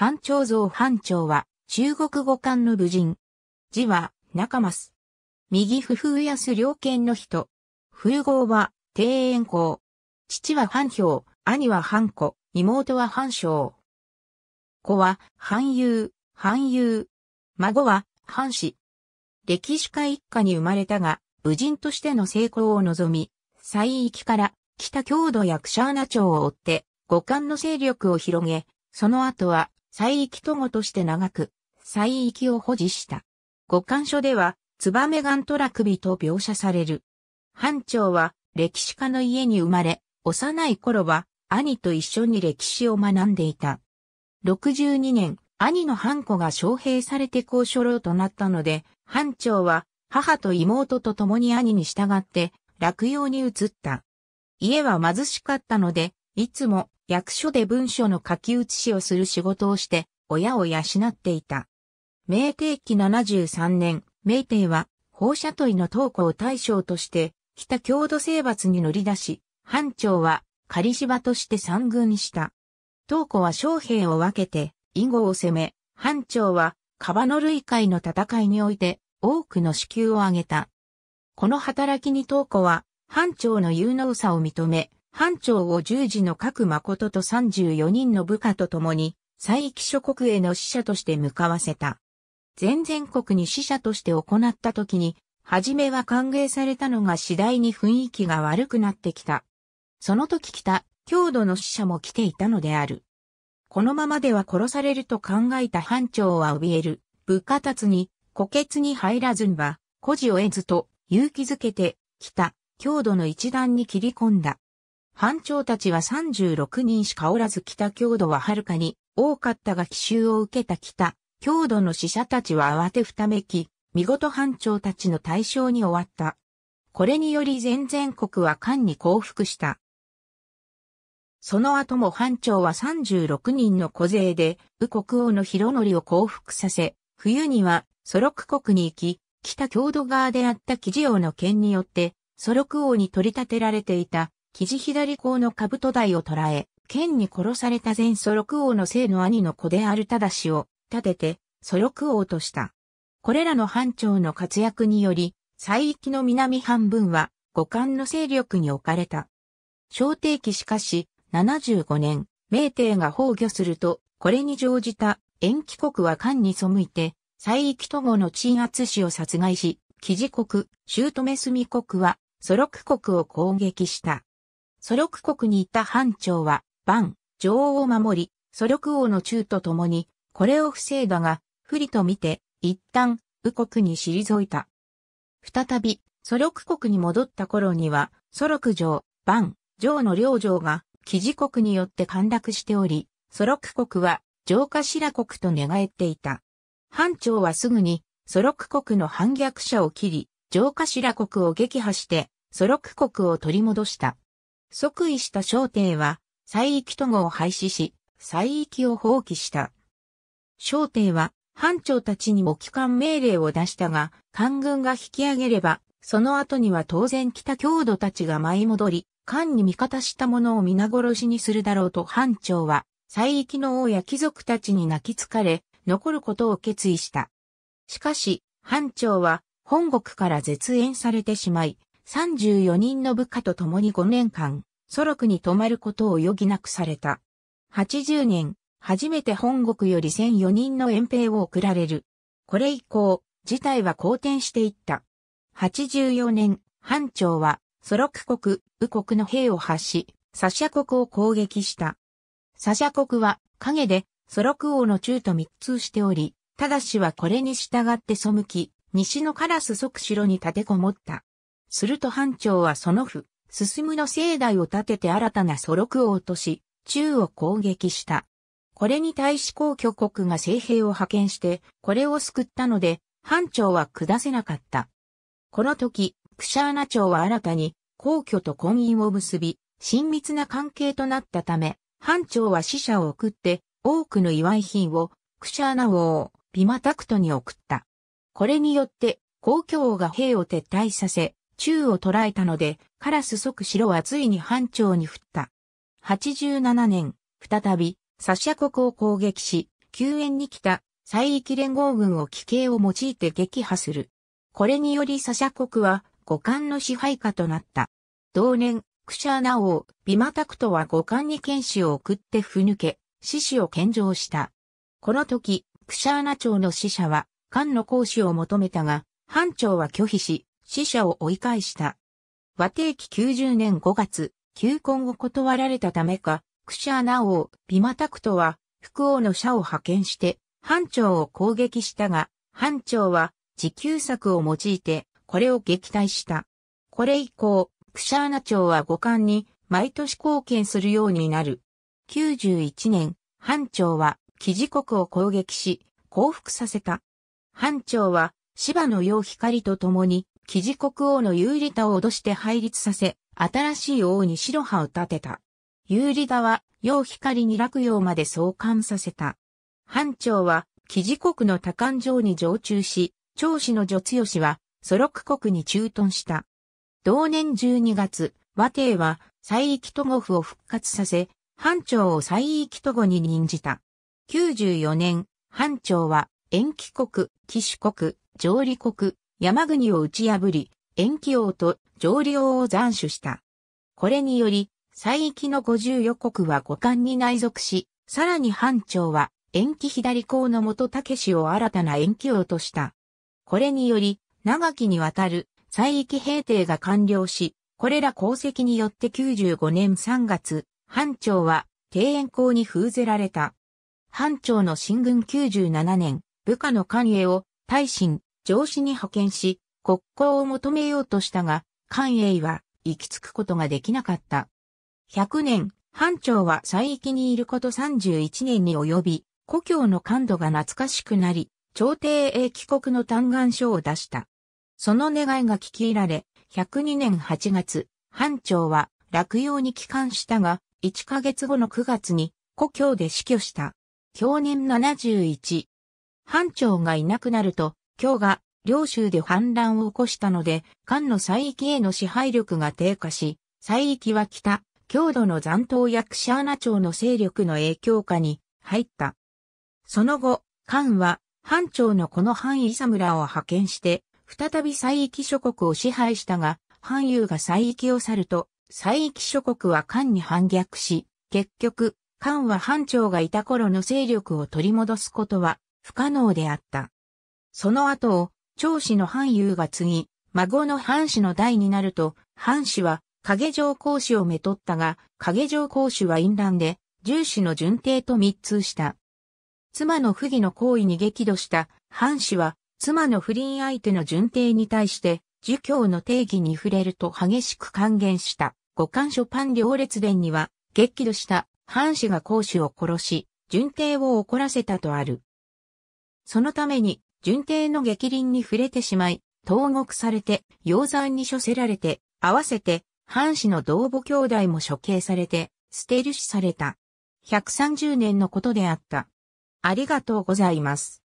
藩長像藩長は、中国語漢の武人。字は、中ます。右不風安良県の人。風号は、庭園公。父は藩兵、兄は藩子、妹は藩将。子は、藩友、藩友。孫は、藩士。歴史家一家に生まれたが、武人としての成功を望み、西域から北郷土やクシャーナ朝を追って、五漢の勢力を広げ、その後は西域と語として長く、西域を保持した。五感書では、ツバメガントラ首と描写される。班長は、歴史家の家に生まれ、幼い頃は、兄と一緒に歴史を学んでいた。62年、兄の半子が招聘されて交渉郎となったので、班長は、母と妹と共に兄に従って、落葉に移った。家は貧しかったので、いつも役所で文書の書き写しをする仕事をして、親を養っていた。明帝紀73年、明帝は、放射問いの東を大将として、北郷土征伐に乗り出し、班長は仮芝として参軍した。東校は将兵を分けて、囲碁を攻め、班長は、川の類海の戦いにおいて、多くの支給を挙げた。この働きに東校は、班長の有能さを認め、班長を十字の各誠と34人の部下と共に、西域諸国への使者として向かわせた。全全国に使者として行った時に、初めは歓迎されたのが次第に雰囲気が悪くなってきた。その時来た、郷土の使者も来ていたのである。このままでは殺されると考えた班長は怯える。部下たちに、虎穴に入らずんば、孤児を得ずと、勇気づけて、来た、郷土の一団に切り込んだ。班長たちは36人しかおらず北郷土ははるかに多かったが奇襲を受けた北郷土の死者たちは慌てふためき、見事班長たちの対象に終わった。これにより全全国は官に降伏した。その後も班長は36人の小勢で、右国王の広則を降伏させ、冬には、ソロク国に行き、北郷土側であった記事王の件によって、ソロク王に取り立てられていた生地左公の兜台を捕らえ、剣に殺された前祖六王の姓の兄の子であるただしを立てて、祖六王とした。これらの藩長の活躍により、西域の南半分は五冠の勢力に置かれた。小帝期しかし、75年、明帝が崩御すると、これに乗じた延期国は官に背いて、西域都後の鎮圧使を殺害し、記事国、ス住国は、祖ク国を攻撃した。ロク国にいた藩長は、万、女王を守り、ロク王の中と共に、これを防いだが、不利と見て、一旦、右国に退いた。再び、ロク国に戻った頃には、蘇力城、万、王の領城が、記事国によって陥落しており、ロク国は、城下白国と寝返っていた。藩長はすぐに、ロク国の反逆者を切り、城下白国を撃破して、ロク国を取り戻した。即位した小帝は、西域都合を廃止し、西域を放棄した。小帝は、藩長たちにも帰還命令を出したが、官軍が引き上げれば、その後には当然北郷土たちが舞い戻り、官に味方した者を皆殺しにするだろうと藩長は、西域の王や貴族たちに泣きつかれ、残ることを決意した。しかし、藩長は、本国から絶縁されてしまい、34人の部下と共に5年間、ソロクに泊まることを余儀なくされた。80年、初めて本国より1004人の遠兵を送られる。これ以降、事態は好転していった。84年、班長は、ソロク国、ウ国の兵を発し、サシャ国を攻撃した。サシャ国は、陰で、ソロク王の中と密通しており、ただしはこれに従って背き、西のカラス即城に立てこもった。すると藩長はその府、進むの盛大を立てて新たな祖録を落とし、中を攻撃した。これに対し皇居国が聖兵を派遣して、これを救ったので、藩長は下せなかった。この時、クシャーナ朝は新たに、皇居と婚姻を結び、親密な関係となったため、藩長は死者を送って、多くの祝い品を、クシャーナ王、ビマタクトに送った。これによって、皇居王が兵を撤退させ、宙を捕らえたので、カラス即白はついに班長に振った。87年、再び、サシャ国を攻撃し、救援に来た、西域連合軍を機形を用いて撃破する。これによりサシャ国は、五冠の支配下となった。同年、クシャーナ王、ビマタクトは五冠に剣士を送ってふぬけ、獅子を献上した。この時、クシャーナ朝の使者は、漢の講師を求めたが、班長は拒否し、死者を追い返した。和定期90年5月、求婚を断られたためか、クシャーナ王、ビマタクトは、福王の社を派遣して、班長を攻撃したが、班長は自給策を用いて、これを撃退した。これ以降、クシャーナ朝は五冠に毎年貢献するようになる。91年、班長は、記事国を攻撃し、降伏させた。班長は、芝のよう光と共に、記事国王のユーリタを脅して配立させ、新しい王に白羽を立てた。ユーリタは、陽光に落葉まで相関させた。班長は、記事国の多官城に常駐し、長子の女強氏は、ソロク国に駐屯した。同年12月、和帝は、西域都護府を復活させ、班長を西域都護に任じた。94年、班長は、延期国、騎手国、上理国、山国を打ち破り、延期王と上流王を斬首した。これにより、西域の五十余国は五冠に内属し、さらに藩長は延期左公の元武を新たな延期王とした。これにより、長きにわたる西域平定が完了し、これら功績によって95年3月、藩長は庭園公に封ぜられた。藩長の新軍97年、部下の関栄を大臣、上司に派遣し、国交を求めようとしたが、官営は行き着くことができなかった。100年、班長は西域にいること31年に及び、故郷の感度が懐かしくなり、朝廷へ帰国の嘆願書を出した。その願いが聞き入られ、102年8月、班長は落葉に帰還したが、1ヶ月後の9月に故郷で死去した。去年71。班長がいなくなると、京が領州で反乱を起こしたので、漢の西域への支配力が低下し、西域は北、郷土の残党やクシャーナ朝の勢力の影響下に入った。その後、漢は、藩長のこの範囲サムラを派遣して、再び西域諸国を支配したが、藩友が西域を去ると、西域諸国は漢に反逆し、結局、漢は藩長がいた頃の勢力を取り戻すことは不可能であった。その後を、長子の藩友が次、孫の藩士の代になると、藩士は影城公子をめとったが、影城公子は淫乱で、重子の順帝と密通した。妻の不義の行為に激怒した藩士は、妻の不倫相手の順帝に対して、儒教の定義に触れると激しく還元した。五感書パン両列伝には、激怒した藩士が公子を殺し、順帝を怒らせたとある。そのために、順帝の逆鱗に触れてしまい、投獄されて、養山に処せられて、合わせて、藩士の同母兄弟も処刑されて、捨てる死された。130年のことであった。ありがとうございます。